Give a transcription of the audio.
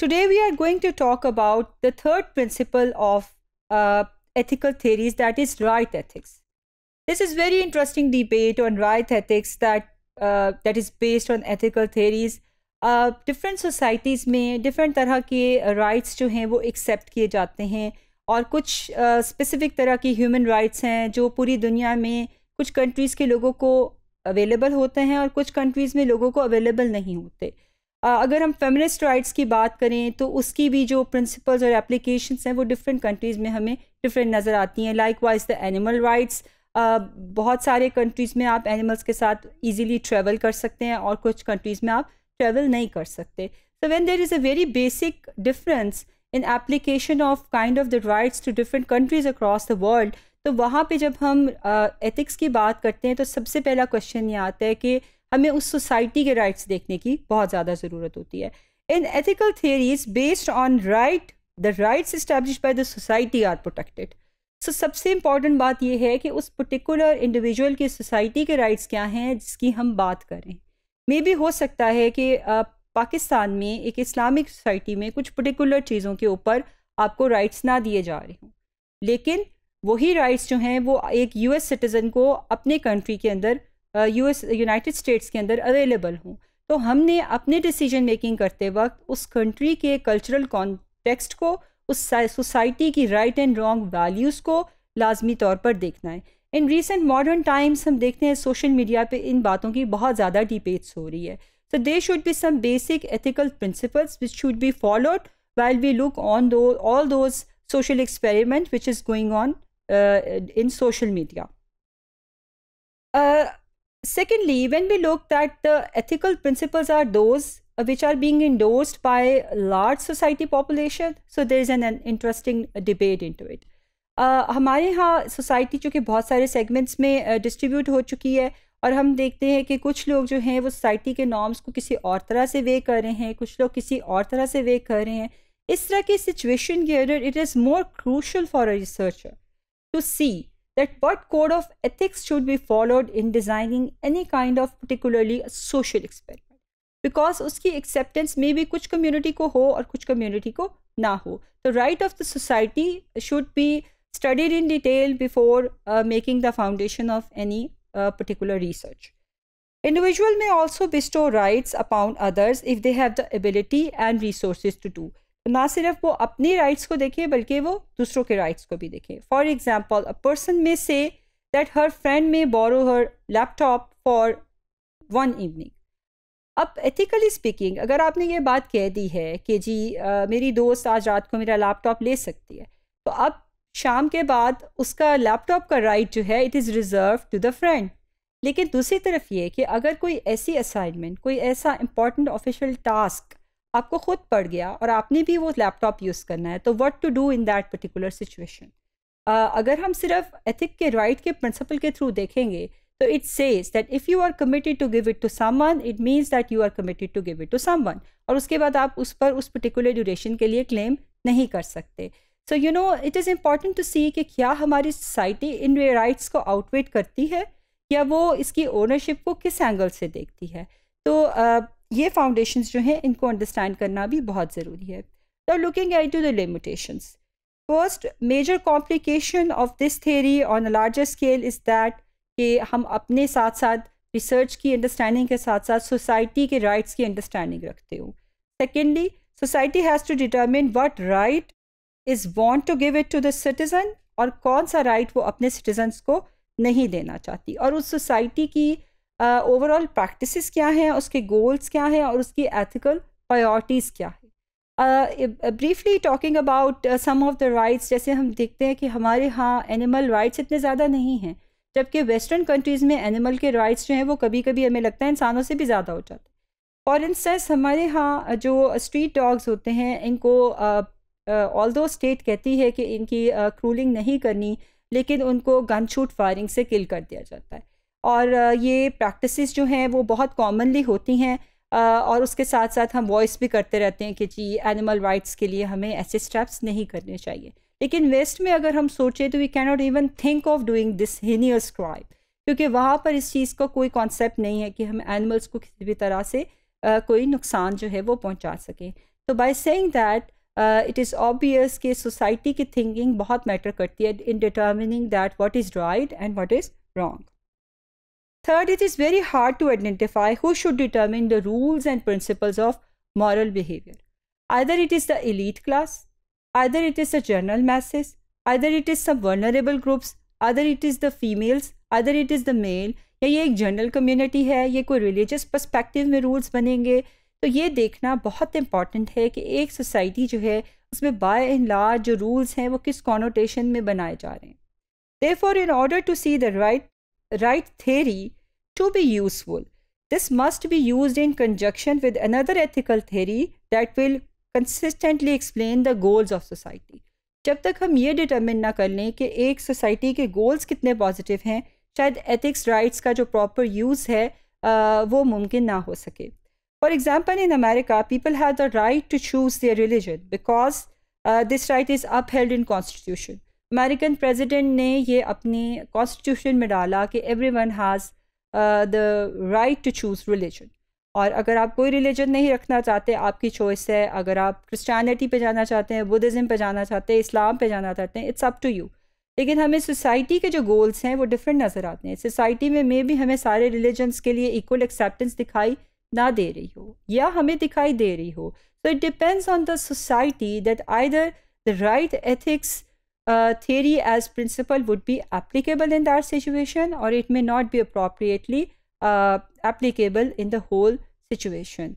Today, we are going to talk about the third principle of uh, ethical theories, that is right ethics. This is very interesting debate on right ethics that uh, that is based on ethical theories. uh, different societies different different tarah ke rights हैं hain wo accept kiye jate hain aur kuch uh, specific तरह के human rights हैं जो पूरी दुनिया में कुछ countries के लोगों को अवेलेबल होते हैं और कुछ कंट्रीज़ में लोगों को अवेलेबल नहीं होते अगर हम फेमिनिस्ट राइट्स की बात करें तो उसकी भी जो प्रिंसिपल्स और एप्लीकेशंस हैं वो डिफरेंट कंट्रीज़ में हमें डिफरेंट नज़र आती हैं likewise the animal rights बहुत सारे कंट्रीज़ में आप एनिमल्स के साथ ईजिली ट्रैवल कर सकते हैं और कुछ कंट्रीज़ में आप ट्रैवल नहीं कर सकते so when there is a very basic difference in application of kind of the rights to different countries across the world तो वहाँ पे जब हम एथिक्स uh, की बात करते हैं तो सबसे पहला क्वेश्चन ये आता है कि हमें उस सोसाइटी के राइट्स देखने की बहुत ज़्यादा ज़रूरत होती है in ethical theories based on right the rights establish by the society are protected so सबसे इम्पॉर्टेंट बात यह है कि उस पर्टिकुलर इंडिविजुअल की सोसाइटी के राइट्स क्या हैं जिसकी हम बात करें मे भी हो सकता है कि पाकिस्तान में एक इस्लामिक सोसाइटी में कुछ पर्टिकुलर चीज़ों के ऊपर आपको राइट्स ना दिए जा रहे हों लेकिन वही राइट्स जो हैं वो एक यूएस सिटीज़न को अपने कंट्री के अंदर यूएस यूनाइटेड स्टेट्स के अंदर अवेलेबल हों तो हमने अपने डिसीजन मेकिंग करते वक्त उस कंट्री के कल्चरल कॉन्टेक्स्ट को उस सोसाइटी की राइट एंड रॉन्ग वैल्यूज़ को लाजमी तौर पर देखना है इन रिसेंट मॉडर्न टाइम्स हम देखते हैं सोशल मीडिया पे इन बातों की बहुत ज़्यादा डिबेट्स हो रही है so they should be some basic ethical principles which should be followed while we look on though all those social experiment which is going on in social media Secondly, when we look that the ethical principles are those which are being endorsed by large society population, so there is an, an interesting debate into it. हमारे यहाँ society चूँकि बहुत सारे segments में distribute हो चुकी है और हम देखते हैं कि कुछ लोग जो हैं वो सोसाइटी के नॉर्म्स को किसी और तरह से वे कर रहे हैं कुछ लोग किसी और तरह से वे कर रहे हैं इस तरह की सिचुएशन के अंदर it is more crucial for a researcher to see that what code of ethics should be followed in designing any kind of particularly a social experiment because uski acceptance may be kuch community ko ho or kuch community ko ना the right of the society should be studied in detail before uh, making the foundation of any uh, particular research individual may also bestow rights upon others if they have the ability and resources to do ना सिर्फ वो अपने rights को देखे बल्कि वो दूसरों के राइट्स को भी देखे फॉर एग्जाम्पल अ पर्सन में say that her friend may borrow her laptop for one evening अब एथिकली स्पीकिंग अगर आपने ये बात कह दी है कि जी आ, मेरी दोस्त आज रात को मेरा लैपटॉप ले सकती है तो अब शाम के बाद उसका लैपटॉप का राइट जो है it is reserve to the friend लेकिन दूसरी तरफ ये कि अगर कोई ऐसी असाइनमेंट कोई ऐसा इम्पॉर्टेंट ऑफिशियल टास्क आपको खुद पड़ गया और आपने भी वो लैपटॉप यूज़ करना है तो what to do in that particular situation अगर हम सिर्फ एथिक के राइट right के प्रिंसिपल के थ्रू देखेंगे तो it says that if you are committed to give it to someone it means that you are committed to give it to someone और उसके बाद आप उस पर उस पर्टिकुलर ड्यूरेशन के लिए क्लेम नहीं कर सकते so you know it is important to see कि क्या हमारी सोसाइटी इन राइट्स को आउटवेट करती है या वो इसकी ओनरशिप को किस एंगल से देखती है तो uh, ये फाउंडेशन जो हैं इनको अंडरस्टैंड करना भी बहुत ज़रूरी है तो looking at to the limitations first major complication of this theory on a larger scale is that कि हम अपने साथ साथ रिसर्च की अंडरस्टैंडिंग के साथ साथ सोसाइटी के राइट्स की अंडरस्टैंडिंग रखते हो secondly society has to determine what right is want to give it to the citizen और कौन सा राइट right वो अपने सिटीजन्स को नहीं देना चाहती और उस सोसाइटी की ओवरऑल uh, प्रैक्टिसेस क्या हैं उसके गोल्स क्या हैं और उसकी एथिकल प्रायोरिटीज़ क्या है briefly talking about some of the rights जैसे हम देखते हैं कि हमारे यहाँ एनिमल राइट्स इतने ज़्यादा नहीं हैं जबकि वेस्टर्न कंट्रीज़ में एनिमल के राइट्स जो हैं वो कभी कभी हमें लगता है इंसानों से भी ज़्यादा हो जाते हैं फॉर इंस्टेंस हमारे यहाँ जो स्ट्रीट डॉग्स होते हैं इनको ऑल दो स्टेट कहती है कि इनकी क्रूलिंग uh, नहीं करनी लेकिन उनको गन शूट फायरिंग से किल कर दिया जाता है और ये प्रैक्टिसेस जो हैं वो बहुत कॉमनली होती हैं और उसके साथ साथ हम वॉइस भी करते रहते हैं कि जी एनिमल राइट्स के लिए हमें ऐसे स्टेप्स नहीं करने चाहिए लेकिन वेस्ट में अगर हम सोचें तो we can not even think of doing this heinous crime क्योंकि वहाँ पर इस चीज़ का कोई कॉन्सेप्ट नहीं है कि हम एनिमल्स को किसी भी तरह से uh, कोई नुकसान जो है वो पहुँचा सकें तो by saying that it is obvious कि सोसाइटी की थिंकिंग बहुत मैटर करती है in determining that what is right and what is wrong Third, it is very hard to identify who should determine the rules and principles of moral behavior. Either it is the elite class, either it is the general masses, either it is some vulnerable groups, either it is the females, either it is the male, या ये एक general community है ये कोई religious perspective में rules बनेंगे तो ये देखना बहुत इम्पॉर्टेंट है कि एक सोसाइटी जो है उसमें बाय एंड लार्ज जो रूल्स हैं वो किस कॉनोटेशन में बनाए जा रहे हैं therefore in order to see the right right theory to be useful. This must be used in conjunction with another ethical theory that will consistently explain the goals of society. जब तक determine ना कर लें goals कितने positive हैं, ethics rights proper use है वो मुमकिन ना For example, in America, people have the right to choose their religion because this right is upheld in constitution. American president ने ये अपने कॉन्स्टिट्यूशन में डाला कि everyone has the right to choose religion और अगर आप कोई रिलीजन नहीं रखना चाहते आपकी चॉइस है अगर आप क्रिस्टानिटी पे जाना चाहते हैं बुद्धिज़्म पे जाना चाहते हैं इस्लाम पे जाना चाहते हैं इट्स अप टू यू लेकिन हमें सोसाइटी के जो गोल्स हैं वो डिफरेंट नज़र आते हैं सोसाइटी में मे भी हमें सारे रिलीजन्स के लिए इक्वल एक्सेप्टेंस दिखाई ना दे रही हो या हमें दिखाई दे रही हो तो it depends on the society that I the right ethics uh, theory as principle would be applicable in that situation or it may not be appropriately uh, applicable in the whole situation.